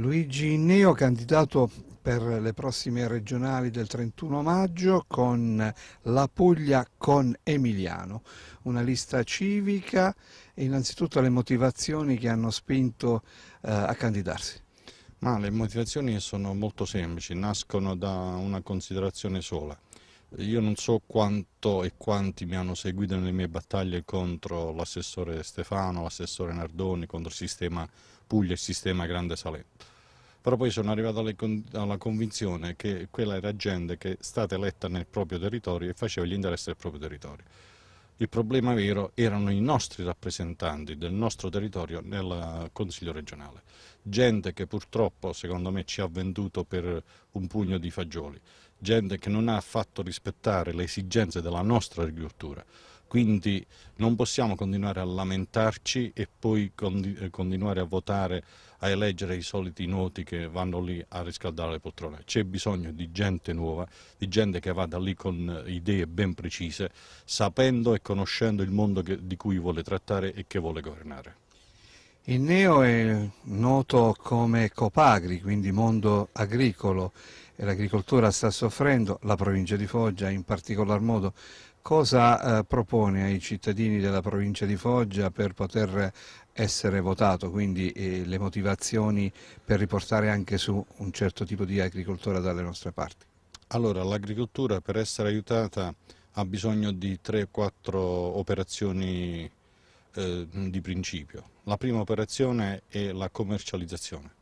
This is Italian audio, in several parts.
Luigi Inneo, candidato per le prossime regionali del 31 maggio con la Puglia con Emiliano, una lista civica e innanzitutto le motivazioni che hanno spinto eh, a candidarsi. Ma le motivazioni sono molto semplici, nascono da una considerazione sola, io non so quanto e quanti mi hanno seguito nelle mie battaglie contro l'assessore Stefano, l'assessore Nardoni, contro il sistema Puglia e il sistema Grande Salento. Però poi sono arrivato alla convinzione che quella era gente che è stata eletta nel proprio territorio e faceva gli interessi del proprio territorio. Il problema vero erano i nostri rappresentanti del nostro territorio nel Consiglio regionale. Gente che purtroppo, secondo me, ci ha venduto per un pugno di fagioli gente che non ha fatto rispettare le esigenze della nostra agricoltura. Quindi non possiamo continuare a lamentarci e poi eh, continuare a votare, a eleggere i soliti noti che vanno lì a riscaldare le poltrone. C'è bisogno di gente nuova, di gente che vada lì con eh, idee ben precise, sapendo e conoscendo il mondo che, di cui vuole trattare e che vuole governare. Il neo è noto come Copagri, quindi mondo agricolo l'agricoltura sta soffrendo, la provincia di Foggia in particolar modo. Cosa eh, propone ai cittadini della provincia di Foggia per poter essere votato, quindi eh, le motivazioni per riportare anche su un certo tipo di agricoltura dalle nostre parti? Allora, l'agricoltura per essere aiutata ha bisogno di 3-4 operazioni eh, di principio. La prima operazione è la commercializzazione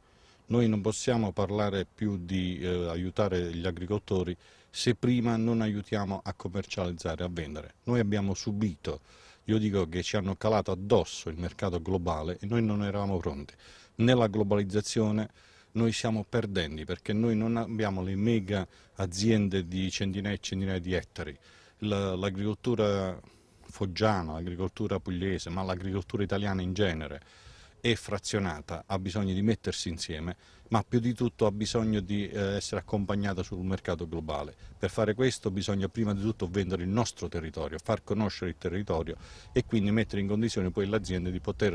noi non possiamo parlare più di eh, aiutare gli agricoltori se prima non aiutiamo a commercializzare, a vendere. Noi abbiamo subito, io dico che ci hanno calato addosso il mercato globale e noi non eravamo pronti. Nella globalizzazione noi siamo perdenti perché noi non abbiamo le mega aziende di centinaia e centinaia di ettari. L'agricoltura foggiana, l'agricoltura pugliese, ma l'agricoltura italiana in genere è frazionata, ha bisogno di mettersi insieme, ma più di tutto ha bisogno di eh, essere accompagnata sul mercato globale. Per fare questo bisogna prima di tutto vendere il nostro territorio, far conoscere il territorio e quindi mettere in condizione poi l'azienda di poter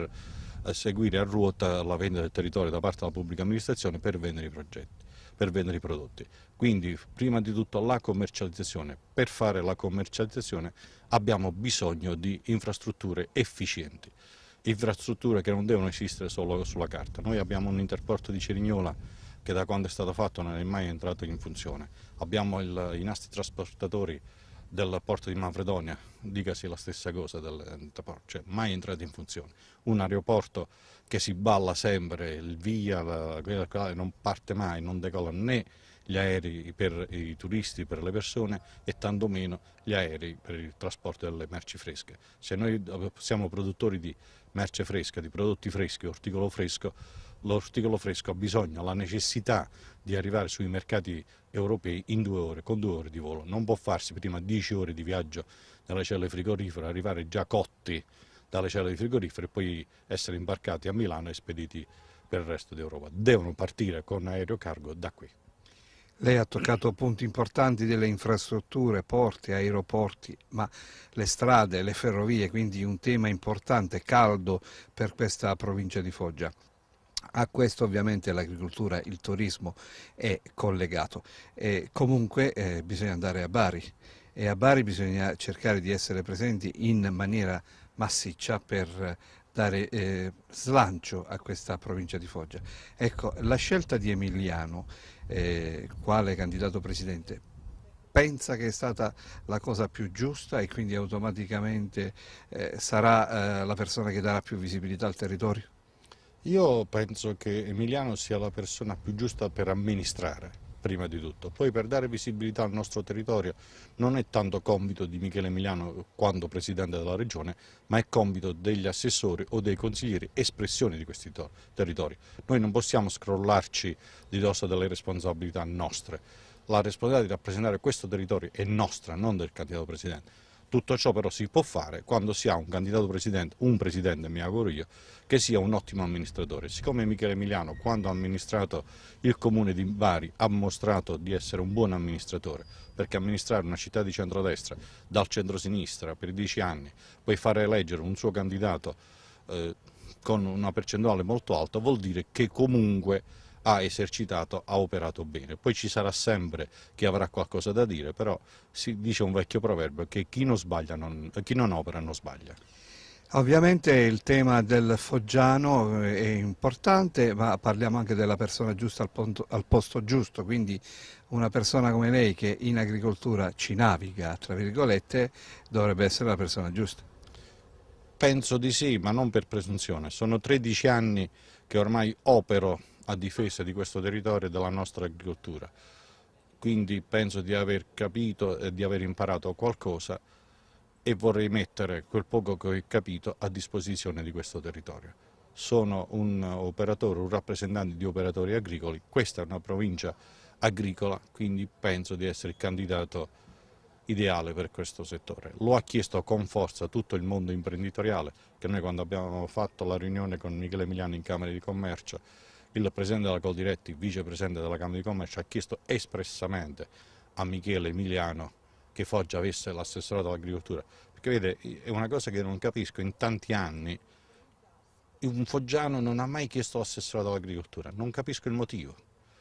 eh, seguire a ruota la vendita del territorio da parte della pubblica amministrazione per vendere i progetti per vendere i prodotti. Quindi prima di tutto la commercializzazione. Per fare la commercializzazione abbiamo bisogno di infrastrutture efficienti infrastrutture che non devono esistere solo sulla carta. Noi abbiamo un interporto di Cerignola che da quando è stato fatto non è mai entrato in funzione. Abbiamo il, i nastri trasportatori del porto di Manfredonia, dicasi la stessa cosa, del, cioè mai entrato in funzione. Un aeroporto che si balla sempre, il via, la, non parte mai, non decola né gli aerei per i turisti, per le persone e tantomeno gli aerei per il trasporto delle merci fresche. Se noi eh, siamo produttori di merce fresca, di prodotti freschi, orticolo fresco, l'orticolo fresco ha bisogno, la necessità di arrivare sui mercati europei in due ore, con due ore di volo. Non può farsi prima dieci ore di viaggio dalle celle frigorifere, arrivare già cotti dalle celle frigorifere e poi essere imbarcati a Milano e spediti per il resto d'Europa. Devono partire con aereo cargo da qui. Lei ha toccato punti importanti delle infrastrutture, porti, aeroporti, ma le strade, le ferrovie, quindi un tema importante, caldo per questa provincia di Foggia. A questo ovviamente l'agricoltura, il turismo è collegato. E comunque eh, bisogna andare a Bari e a Bari bisogna cercare di essere presenti in maniera massiccia per eh, dare eh, slancio a questa provincia di Foggia. Ecco, la scelta di Emiliano eh, quale candidato presidente pensa che è stata la cosa più giusta e quindi automaticamente eh, sarà eh, la persona che darà più visibilità al territorio? Io penso che Emiliano sia la persona più giusta per amministrare prima di tutto. Poi per dare visibilità al nostro territorio non è tanto compito di Michele Emiliano quando Presidente della Regione, ma è compito degli assessori o dei consiglieri espressione di questi territori. Noi non possiamo scrollarci di dosso delle responsabilità nostre. La responsabilità di rappresentare questo territorio è nostra, non del candidato Presidente. Tutto ciò però si può fare quando si ha un candidato presidente, un presidente mi auguro io, che sia un ottimo amministratore. Siccome Michele Emiliano quando ha amministrato il comune di Bari ha mostrato di essere un buon amministratore, perché amministrare una città di centrodestra dal centrosinistra per dieci anni, poi fare eleggere un suo candidato eh, con una percentuale molto alta vuol dire che comunque ha esercitato, ha operato bene. Poi ci sarà sempre chi avrà qualcosa da dire, però si dice un vecchio proverbio che chi non, sbaglia non, chi non opera non sbaglia. Ovviamente il tema del Foggiano eh, è importante, ma parliamo anche della persona giusta al, ponto, al, posto giusto, quindi una persona come lei che in agricoltura ci naviga, tra virgolette, dovrebbe essere la persona giusta. Penso di sì, ma non per presunzione. Sono 13 anni che ormai opero a difesa di questo territorio e della nostra agricoltura. Quindi penso di aver capito e di aver imparato qualcosa e vorrei mettere quel poco che ho capito a disposizione di questo territorio. Sono un operatore, un rappresentante di operatori agricoli, questa è una provincia agricola, quindi penso di essere il candidato ideale per questo settore. Lo ha chiesto con forza tutto il mondo imprenditoriale, che noi quando abbiamo fatto la riunione con Michele Emiliano in Camera di Commercio il Presidente della Coldiretti, Vicepresidente della Camera di Commercio, ha chiesto espressamente a Michele Emiliano che Foggia avesse l'assessorato all'agricoltura. Perché vede, è una cosa che non capisco, in tanti anni un foggiano non ha mai chiesto l'assessorato all'agricoltura, non capisco il motivo.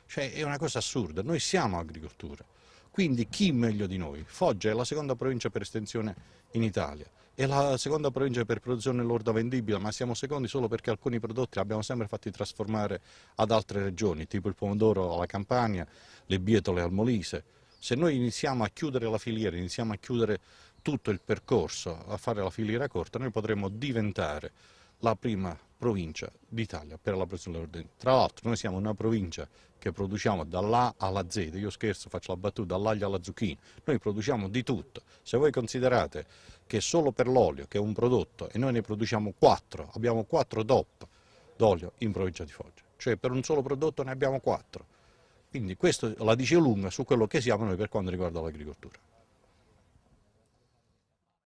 Cioè è una cosa assurda, noi siamo agricoltura, quindi chi meglio di noi? Foggia è la seconda provincia per estensione in Italia è la seconda provincia per produzione lorda vendibile, ma siamo secondi solo perché alcuni prodotti li abbiamo sempre fatti trasformare ad altre regioni, tipo il pomodoro alla Campania, le bietole al Molise. Se noi iniziamo a chiudere la filiera, iniziamo a chiudere tutto il percorso, a fare la filiera corta, noi potremo diventare la prima provincia d'Italia per la pressione dell'ordine. Tra l'altro noi siamo una provincia che produciamo dall'A alla Z, io scherzo faccio la battuta dall'aglio alla zucchina, noi produciamo di tutto, se voi considerate che solo per l'olio che è un prodotto e noi ne produciamo quattro, abbiamo quattro DOP d'olio in provincia di Foggia, cioè per un solo prodotto ne abbiamo quattro, quindi questo la dice lunga su quello che siamo noi per quanto riguarda l'agricoltura.